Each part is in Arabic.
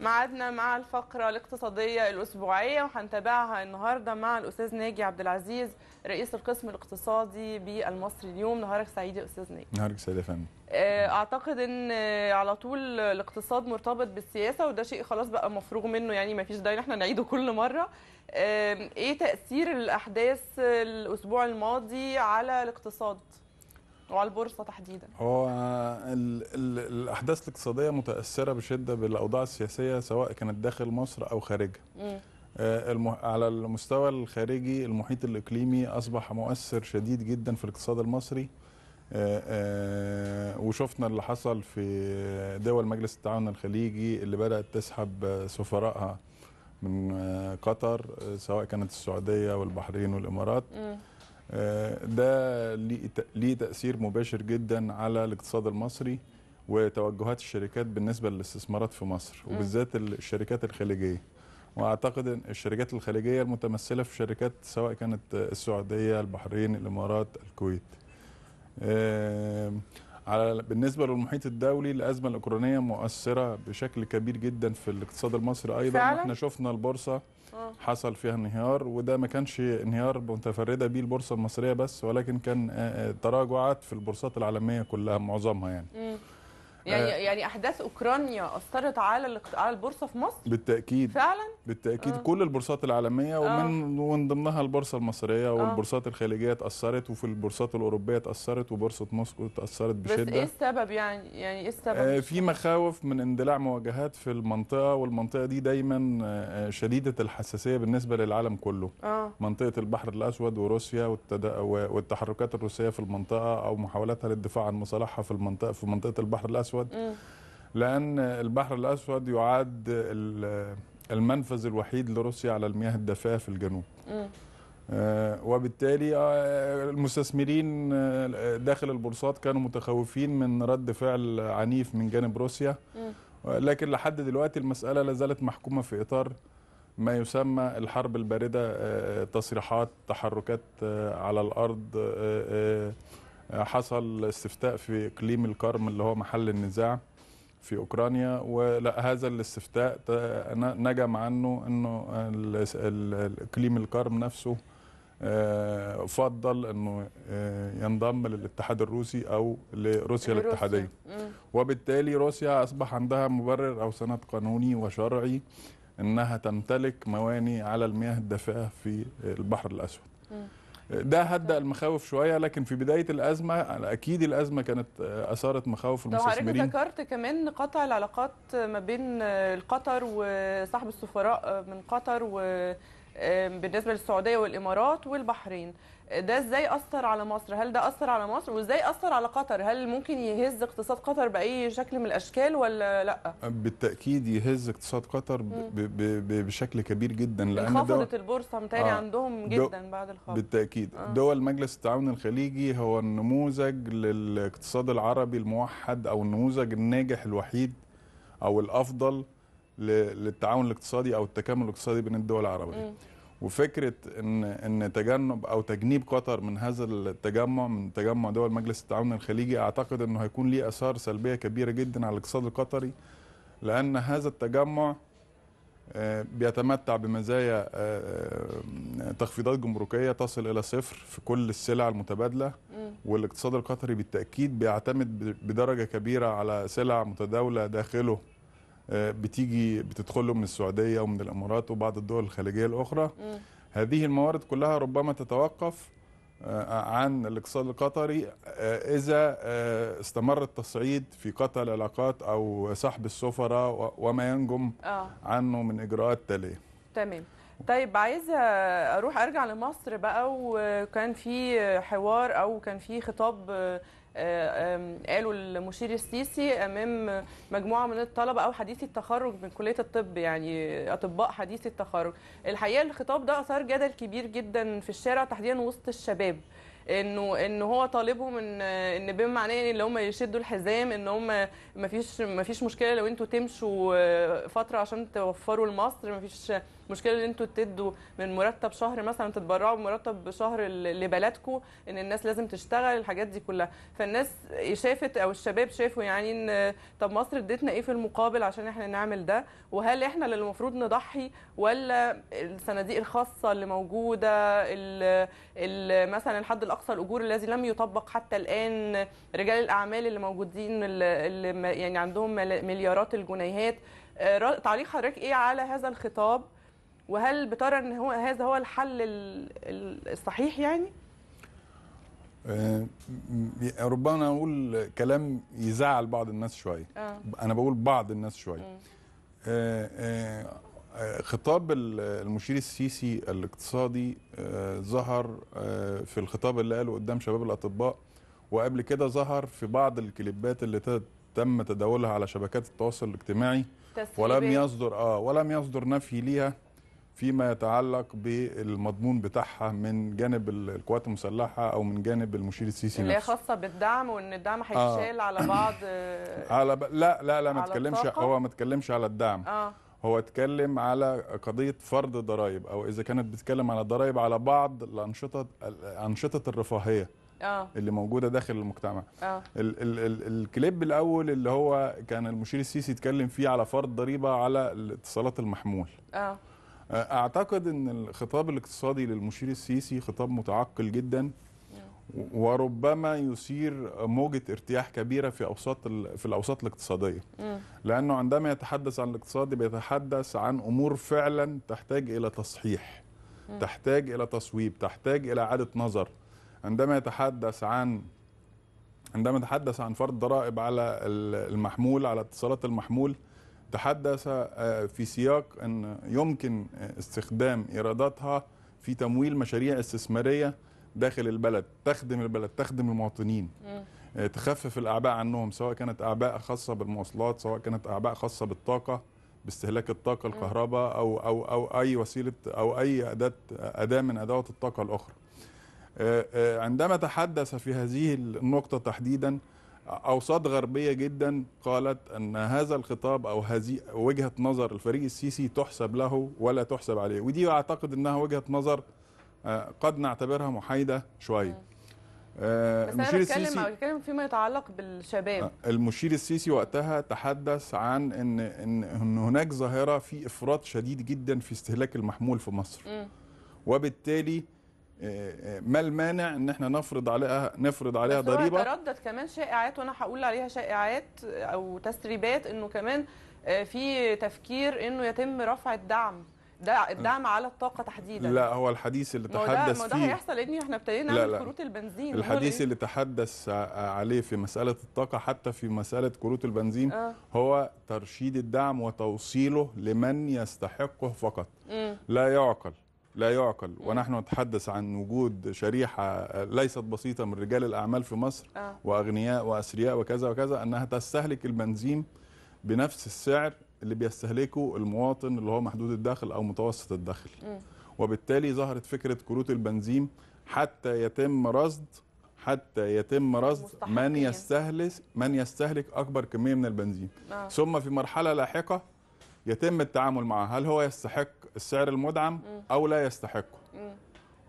ميعادنا مع الفقرة الاقتصادية الأسبوعية وهنتابعها النهاردة مع الأستاذ ناجي عبد العزيز رئيس القسم الاقتصادي بالمصري اليوم نهارك سعيد يا أستاذ ناجي نهارك سعيد يا فندم آه، أعتقد إن آه، على طول الاقتصاد مرتبط بالسياسة وده شيء خلاص بقى مفروغ منه يعني ما فيش داعي إحنا نعيده كل مرة آه، إيه تأثير الأحداث الأسبوع الماضي على الاقتصاد؟ وعلى البورصه تحديدا هو الاحداث الاقتصاديه متاثره بشده بالاوضاع السياسيه سواء كانت داخل مصر او خارجها آه، على المستوى الخارجي المحيط الاقليمي اصبح مؤثر شديد جدا في الاقتصاد المصري آه، آه، وشفنا اللي حصل في دول مجلس التعاون الخليجي اللي بدات تسحب سفرائها من قطر سواء كانت السعوديه والبحرين والامارات م. آه، ده ليه تاثير مباشر جدا على الاقتصاد المصري وتوجهات الشركات بالنسبه للاستثمارات في مصر وبالذات الشركات الخليجيه واعتقد ان الشركات الخليجيه المتمثله في شركات سواء كانت السعوديه البحرين الامارات الكويت آه، على بالنسبه للمحيط الدولي الازمه الاوكرانيه مؤثره بشكل كبير جدا في الاقتصاد المصري ايضا فعلا؟ احنا شفنا البورصه آه. حصل فيها انهيار وده ما كانش انهيار متفرده بيه البورصه المصريه بس ولكن كان آه، آه، تراجعات في البورصات العالميه كلها معظمها يعني م. يعني آه يعني احداث اوكرانيا اثرت على على البورصه في مصر بالتاكيد فعلا بالتاكيد آه. كل البورصات العالميه آه. ومن آه. ومن ضمنها البورصه المصريه آه. والبورصات الخليجيه اتاثرت وفي البورصات الاوروبيه اتاثرت وبورصه مصر اتاثرت بشده بس ايه السبب يعني يعني ايه السبب آه في مخاوف من اندلاع مواجهات في المنطقه والمنطقه دي دايما آه شديده الحساسيه بالنسبه للعالم كله آه. منطقه البحر الاسود وروسيا والتد... والتحركات الروسيه في المنطقه او محاولاتها للدفاع عن مصالحها في المنطقه في منطقه البحر الاسود الاسود لان البحر الاسود يعد المنفذ الوحيد لروسيا على المياه الدافئه في الجنوب آه، وبالتالي آه، المستثمرين آه، داخل البورصات كانوا متخوفين من رد فعل عنيف من جانب روسيا لكن لحد دلوقتي المسألة لازالت محكومة في إطار ما يسمى الحرب الباردة تصريحات تحركات على الأرض حصل استفتاء في اقليم الكرم اللي هو محل النزاع في اوكرانيا ولا هذا الاستفتاء نجم عنه انه اقليم الكرم نفسه آه، فضل انه آه، ينضم للاتحاد الروسي او لروسيا الاتحاديه وبالتالي روسيا اصبح عندها مبرر او سند قانوني وشرعي انها تمتلك مواني على المياه الدافئه في البحر الاسود ده هدأ المخاوف شويه لكن في بدايه الازمه اكيد الازمه كانت آه، اثارت مخاوف المستثمرين لو ذكرت كمان قطع العلاقات ما بين آه، قطر وصاحب السفراء آه، من قطر و بالنسبه للسعوديه والامارات والبحرين ده ازاي اثر على مصر هل ده اثر على مصر وازاي اثر على قطر هل ممكن يهز اقتصاد قطر باي شكل من الاشكال ولا لا بالتاكيد يهز اقتصاد قطر ب ب ب بشكل كبير جدا لان انخفضت البورصه متهيألي آه عندهم جدا بعد الخفض بالتاكيد آه دول مجلس التعاون الخليجي هو النموذج للاقتصاد العربي الموحد او النموذج الناجح الوحيد او الافضل للتعاون الاقتصادي او التكامل الاقتصادي بين الدول العربيه وفكره ان ان تجنب او تجنيب قطر من هذا التجمع من تجمع دول مجلس التعاون الخليجي اعتقد انه هيكون ليه اثار سلبيه كبيره جدا على الاقتصاد القطري لان هذا التجمع آه، بيتمتع بمزايا آه، آه، تخفيضات جمركيه تصل الى صفر في كل السلع المتبادله والاقتصاد القطري بالتاكيد بيعتمد بدرجه كبيره على سلع متداوله داخله بتيجي بتدخل له من السعوديه ومن الامارات وبعض الدول الخليجيه الاخرى م. هذه الموارد كلها ربما تتوقف آه، عن الاقتصاد القطري آه، اذا آه، استمر التصعيد في قطع العلاقات او سحب السفراء وما ينجم عنه من اجراءات تاليه تمام طيب عايزه اروح ارجع لمصر بقى وكان في حوار او كان في خطاب آه، قالوا المشير السيسي امام مجموعه من الطلبه او حديثي التخرج من كليه الطب يعني اطباء حديثي التخرج الحقيقه الخطاب ده اثار جدل كبير جدا في الشارع تحديدا وسط الشباب انه ان هو طالبهم ان ان بمعنى يعني ان هم يشدوا الحزام ان هم ما فيش ما فيش مشكله لو انتوا تمشوا آه، فتره عشان توفروا لمصر ما فيش مشكله ان انتوا تدوا من مرتب شهر مثلا تتبرعوا بمرتب شهر لبلدكم ان الناس لازم تشتغل الحاجات دي كلها فالناس شافت او الشباب شافوا يعني ان طب مصر ادتنا ايه في المقابل عشان احنا نعمل ده وهل احنا اللي المفروض نضحي ولا الصناديق الخاصه اللي موجوده ال ال مثلا الحد الاقصى الاجور الذي لم يطبق حتى الان رجال الاعمال اللي موجودين اللي يعني عندهم مليارات الجنيهات آه، تعليق حضرتك ايه على هذا الخطاب وهل بترى ان هو هذا هو الحل الصحيح يعني؟ آه، ربما اقول كلام يزعل بعض الناس شويه آه. انا بقول بعض الناس شويه آه، آه، خطاب المشير السيسي الاقتصادي ظهر في الخطاب اللي قاله قدام شباب الاطباء وقبل كده ظهر في بعض الكليبات اللي تم تداولها على شبكات التواصل الاجتماعي ولم يصدر اه ولم يصدر نفي ليها فيما يتعلق بالمضمون بتاعها من جانب القوات المسلحه او من جانب المشير السيسي اللي هي خاصه بالدعم وان الدعم آه. هيتشال آه. على بعض آه، على ب... لا لا لا ما اتكلمش هو ما اتكلمش على الدعم آه. هو اتكلم على قضيه فرض ضرائب او اذا كانت بتتكلم على ضرائب على بعض الانشطه انشطه الرفاهيه آه. اللي موجوده داخل المجتمع آه. ال ال ال الكليب الاول اللي هو كان المشير السيسي يتكلم فيه على فرض ضريبه على الاتصالات المحمول آه. اعتقد ان الخطاب الاقتصادي للمشير السيسي خطاب متعقل جدا وربما يثير موجة ارتياح كبيرة في أوساط في الأوساط الاقتصادية لأنه عندما يتحدث عن الاقتصاد بيتحدث عن أمور فعلا تحتاج إلى تصحيح تحتاج إلى تصويب تحتاج إلى إعادة نظر عندما يتحدث عن عندما يتحدث عن فرض ضرائب على المحمول على اتصالات المحمول تحدث آه، في سياق أن يمكن استخدام إيراداتها في تمويل مشاريع استثمارية داخل البلد تخدم البلد تخدم المواطنين م. آه، تخفف الأعباء عنهم سواء كانت أعباء خاصة بالمواصلات سواء كانت أعباء خاصة بالطاقة باستهلاك الطاقة الكهرباء أو, أو, أو أي وسيلة أو أي أداة أداة من أدوات الطاقة الأخرى آه، عندما تحدث في هذه النقطة تحديدا اوساط غربيه جدا قالت ان هذا الخطاب او هذه وجهه نظر الفريق السيسي تحسب له ولا تحسب عليه ودي اعتقد انها وجهه نظر آه، قد نعتبرها محايده شويه آه، بس انا بتكلم بتكلم فيما يتعلق بالشباب آه، المشير السيسي وقتها تحدث عن ان ان, إن هناك ظاهره في افراط شديد جدا في استهلاك المحمول في مصر وبالتالي ما المانع ان احنا نفرض عليها نفرض عليها ضريبه تردد كمان شائعات وانا هقول عليها شائعات او تسريبات انه كمان آه، في تفكير انه يتم رفع الدعم ده الدعم على الطاقه تحديدا لا هو الحديث اللي تحدث فيه ما ده هيحصل لان احنا ابتدينا نعمل كروت البنزين الحديث اللي تحدث عليه في مساله الطاقه حتى في مساله كروت البنزين آه. هو ترشيد الدعم وتوصيله لمن يستحقه فقط م. لا يعقل لا يعقل ونحن نتحدث عن وجود شريحة ليست بسيطة من رجال الأعمال في مصر آه. وأغنياء وأثرياء وكذا وكذا أنها تستهلك البنزين بنفس السعر اللي بيستهلكه المواطن اللي هو محدود الدخل أو متوسط الدخل وبالتالي ظهرت فكرة كروت البنزين حتى يتم رصد حتى يتم رصد من يستهلك من يستهلك اكبر كميه من البنزين آه. ثم في مرحله لاحقه يتم التعامل معها هل هو يستحق السعر المدعم او لا يستحقه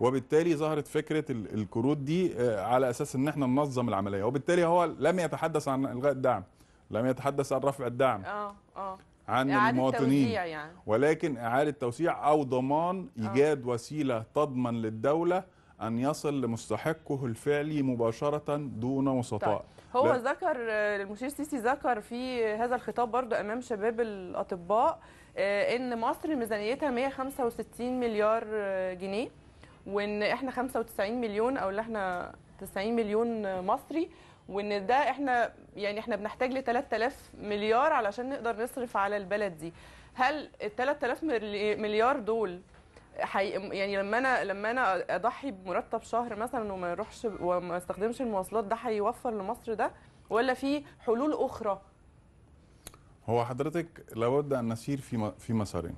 وبالتالي ظهرت فكره الكروت دي آه، على اساس ان احنا ننظم العمليه وبالتالي هو لم يتحدث عن الغاء الدعم لم يتحدث عن رفع الدعم اه اه عن المواطنين يعني. ولكن اعاده توسيع او ضمان آه. ايجاد وسيله تضمن للدوله ان يصل لمستحقه الفعلي مباشره دون وسطاء طيب. هو لا. ذكر المشير سيسي ذكر في هذا الخطاب برضه امام شباب الاطباء آه، ان مصر ميزانيتها 165 مليار آه، جنيه وان احنا 95 مليون او اللي احنا 90 مليون مصري وان ده احنا يعني احنا بنحتاج ل 3000 مليار علشان نقدر نصرف على البلد دي هل ال 3000 مليار دول حي... يعني لما انا لما انا اضحي بمرتب شهر مثلا وما اروحش وما استخدمش المواصلات ده هيوفر لمصر ده ولا في حلول اخرى هو حضرتك لابد ان نسير في في مسارين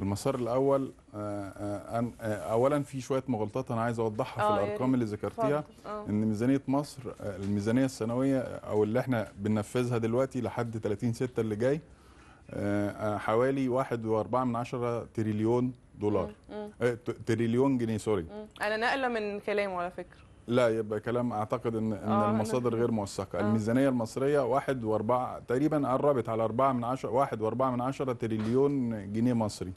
المسار الاول آه، آه، أن آه، اولا في شويه مغالطات انا عايز اوضحها في الارقام اللي ذكرتيها ان ميزانيه مصر الميزانيه السنويه او اللي احنا بننفذها دلوقتي لحد 30 6 اللي جاي حوالي 1.4 تريليون دولار تريليون جنيه سوري انا نقله من كلامه على فكره لا يبقى كلام اعتقد ان ان آه، المصادر غير موثقه آه. الميزانيه المصريه واربعة تقريبا قربت على 4 من 10 واربعة من 10 تريليون جنيه مصري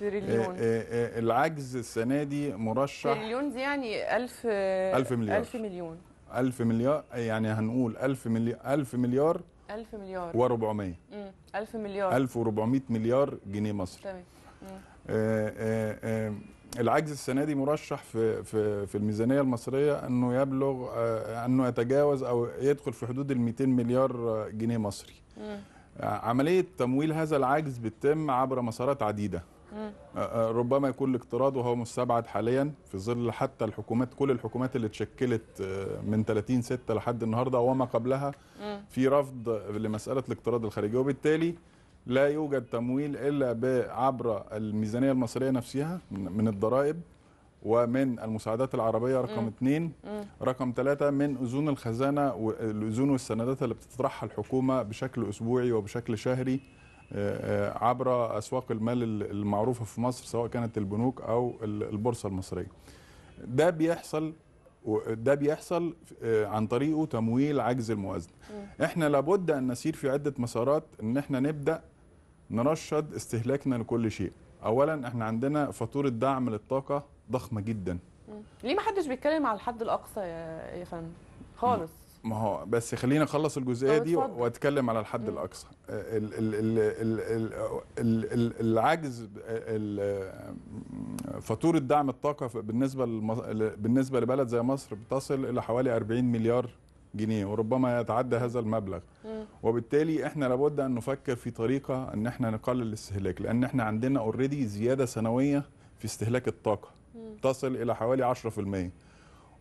تريليون آه، العجز السنه دي مرشح تريليون دي يعني 1000 1000 مليار 1000 مليون 1000 مليار يعني هنقول 1000 مليار 1000 مليار 1000 مليار و400 1000 مليار 1400 مليار جنيه مصري تمام العجز السنه دي مرشح في في في الميزانيه المصريه انه يبلغ آه، انه يتجاوز او يدخل في حدود ال 200 مليار جنيه مصري. م. عمليه تمويل هذا العجز بتتم عبر مسارات عديده. م. آه، آه، ربما يكون الاقتراض وهو مستبعد حاليا في ظل حتى الحكومات كل الحكومات اللي اتشكلت من 30 6 لحد النهارده وما قبلها م. في رفض لمساله الاقتراض الخارجي وبالتالي لا يوجد تمويل الا عبر الميزانيه المصريه نفسها من الضرائب ومن المساعدات العربيه رقم مم. اثنين مم. رقم ثلاثه من اذون الخزانه والاذون والسندات اللي بتطرحها الحكومه بشكل اسبوعي وبشكل شهري آه، آه، عبر اسواق المال المعروفه في مصر سواء كانت البنوك او البورصه المصريه. ده بيحصل ده بيحصل آه، عن طريقه تمويل عجز الموازنه. احنا لابد ان نسير في عده مسارات ان احنا نبدا نرشد استهلاكنا لكل شيء اولا احنا عندنا فاتوره دعم للطاقه ضخمه جدا ليه ما حدش بيتكلم على الحد الاقصى يا يا فندم خالص ما هو بس خلينا اخلص الجزئيه دي واتكلم على الحد الاقصى العجز فاتوره دعم الطاقه بالنسبه بالنسبه لبلد زي مصر بتصل الى حوالي 40 مليار جنيه وربما يتعدى هذا المبلغ وبالتالي احنا لابد ان نفكر في طريقه ان احنا نقلل الاستهلاك لان احنا عندنا اوريدي زياده سنويه في استهلاك الطاقه تصل الى حوالي 10%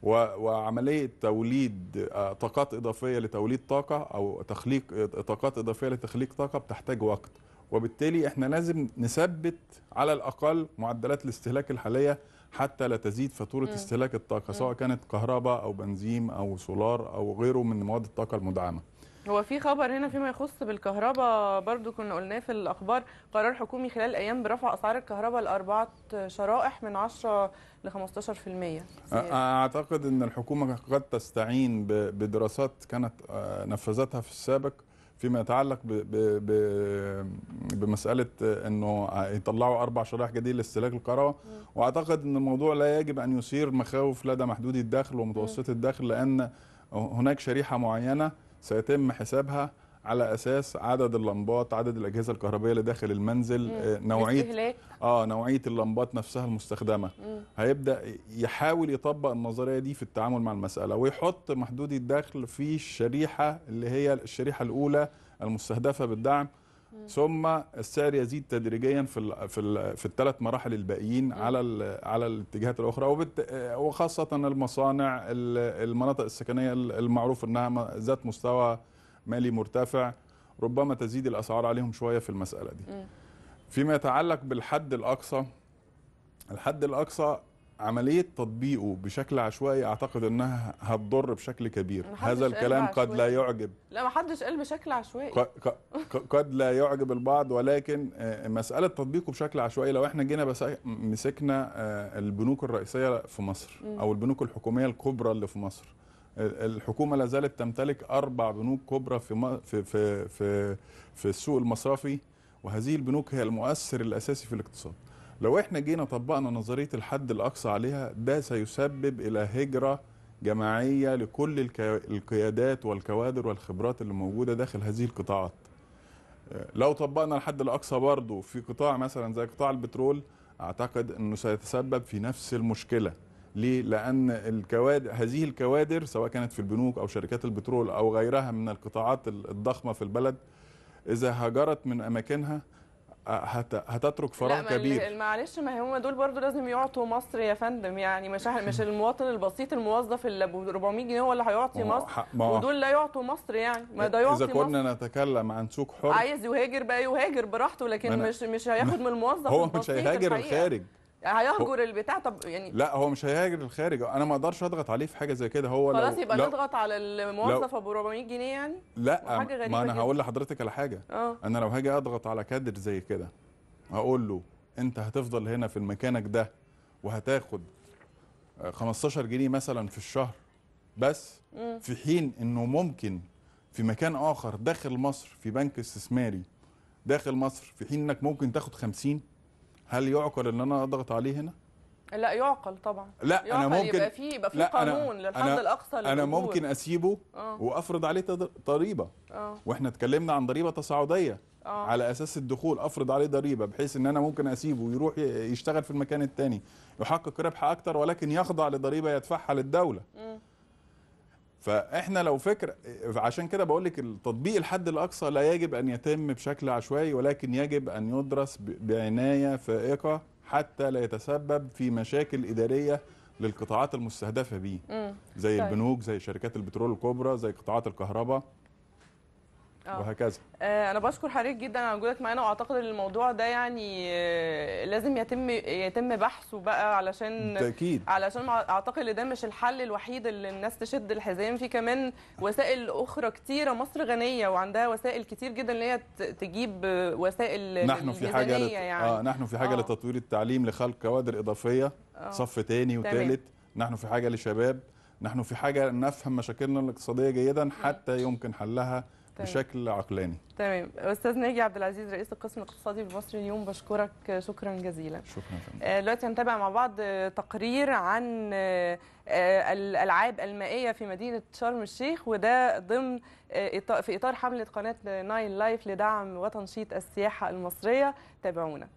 وعمليه توليد آه، طاقات اضافيه لتوليد طاقه او تخليق آه، طاقات اضافيه لتخليق طاقه بتحتاج وقت وبالتالي احنا لازم نثبت على الاقل معدلات الاستهلاك الحاليه حتى لا تزيد فاتوره استهلاك الطاقه سواء كانت كهرباء او بنزين او سولار او غيره من مواد الطاقه المدعمه هو في خبر هنا فيما يخص بالكهرباء برضو كنا قلناه في الأخبار قرار حكومي خلال أيام برفع أسعار الكهرباء لأربعة شرائح من 10 ل 15% أعتقد أن الحكومة قد تستعين بدراسات كانت آه، نفذتها في السابق فيما يتعلق بمساله انه يطلعوا اربع شرائح جديده لاستهلاك الكهرباء واعتقد ان الموضوع لا يجب ان يثير مخاوف لدى محدودي الدخل ومتوسطي الدخل لان هناك شريحه معينه سيتم حسابها على اساس عدد اللمبات عدد الاجهزه الكهربائيه اللي داخل المنزل آه، نوعيه اه نوعيه اللمبات نفسها المستخدمه مم. هيبدا يحاول يطبق النظريه دي في التعامل مع المساله ويحط محدودي الدخل في الشريحه اللي هي الشريحه الاولى المستهدفه بالدعم مم. ثم السعر يزيد تدريجيا في الـ في الـ في الثلاث مراحل الباقيين على على الاتجاهات الاخرى آه، وخاصه المصانع المناطق السكنيه المعروف انها ذات مستوى مالي مرتفع ربما تزيد الاسعار عليهم شويه في المساله دي فيما يتعلق بالحد الاقصى الحد الاقصى عمليه تطبيقه بشكل عشوائي اعتقد انها هتضر بشكل كبير هذا الكلام قد لا يعجب لا ما حدش قال بشكل عشوائي قد لا يعجب البعض ولكن آه، مساله تطبيقه بشكل عشوائي لو احنا جينا بس مسكنا آه، البنوك الرئيسيه في مصر او البنوك الحكوميه الكبرى اللي في مصر الحكومه لا زالت تمتلك اربع بنوك كبرى في في في في, في السوق المصرفي وهذه البنوك هي المؤثر الاساسي في الاقتصاد لو احنا جينا طبقنا نظريه الحد الاقصى عليها ده سيسبب الى هجره جماعيه لكل القيادات والكوادر والخبرات اللي موجوده داخل هذه القطاعات لو طبقنا الحد الاقصى برضه في قطاع مثلا زي قطاع البترول اعتقد انه سيتسبب في نفس المشكله ليه؟ لأن الكوادر هذه الكوادر سواء كانت في البنوك أو شركات البترول أو غيرها من القطاعات الضخمة في البلد إذا هجرت من أماكنها هتترك فراغ كبير لا معلش ما هم دول برضو لازم يعطوا مصر يا فندم يعني مش مش المواطن البسيط الموظف اللي ب 400 جنيه هو اللي هيعطي مصر ودول لا يعطوا مصر يعني ما ده يعطي اذا كنا مصر. نتكلم عن سوق حر عايز يهاجر بقى يهاجر براحته لكن مش مش هياخد من الموظف هو مش هيهاجر الخارج هيهجر البتاع طب يعني لا هو مش هيهاجر للخارج انا ما اقدرش اضغط عليه في حاجه زي كده هو خلاص يبقى نضغط على الموظف ابو 400 جنيه يعني لا حاجة غريبة ما انا هقول لحضرتك على حاجه أوه. انا لو هاجي اضغط على كادر زي كده هقول له انت هتفضل هنا في مكانك ده وهتاخد 15 جنيه مثلا في الشهر بس م. في حين انه ممكن في مكان اخر داخل مصر في بنك استثماري داخل مصر في حين انك ممكن تاخد 50 هل يعقل ان انا اضغط عليه هنا؟ لا يعقل طبعا لا يعقل انا ممكن يبقى في يبقى في قانون أنا للحد أنا الاقصى للجمهور. انا ممكن اسيبه أوه. وافرض عليه ضريبه آه. واحنا اتكلمنا عن ضريبه تصاعديه آه. على اساس الدخول افرض عليه ضريبه بحيث ان انا ممكن اسيبه ويروح يشتغل في المكان الثاني يحقق ربح اكتر ولكن يخضع لضريبه يدفعها للدوله م. فاحنا لو فكر عشان كده بقول لك التطبيق الحد الاقصى لا يجب ان يتم بشكل عشوائي ولكن يجب ان يدرس بعنايه فائقه حتى لا يتسبب في مشاكل اداريه للقطاعات المستهدفه به زي طيب. البنوك زي شركات البترول الكبرى زي قطاعات الكهرباء أوه. وهكذا آه انا بشكر حضرتك جدا على وجودك معانا واعتقد ان الموضوع ده يعني آه لازم يتم يتم بحثه بقى علشان بالتاكيد علشان اعتقد ان ده مش الحل الوحيد اللي الناس تشد الحزام في كمان وسائل اخرى كتيره مصر غنيه وعندها وسائل كتير جدا اللي هي تجيب وسائل نحن في حاجه لت... آه، يعني. آه نحن في حاجه آه. لتطوير التعليم لخلق كوادر اضافيه آه. صف تاني وثالث نحن في حاجه لشباب نحن في حاجه نفهم مشاكلنا الاقتصاديه جيدا حتى يمكن حلها طيب. بشكل عقلاني تمام استاذ ناجي عبد العزيز رئيس القسم الاقتصادي بالمصري اليوم بشكرك شكرا جزيلا شكرا آه، دلوقتي هنتابع مع بعض آه، تقرير عن آه، الالعاب المائيه في مدينه شرم الشيخ وده ضمن في اطار حمله قناه نايل لايف لدعم وتنشيط السياحه المصريه تابعونا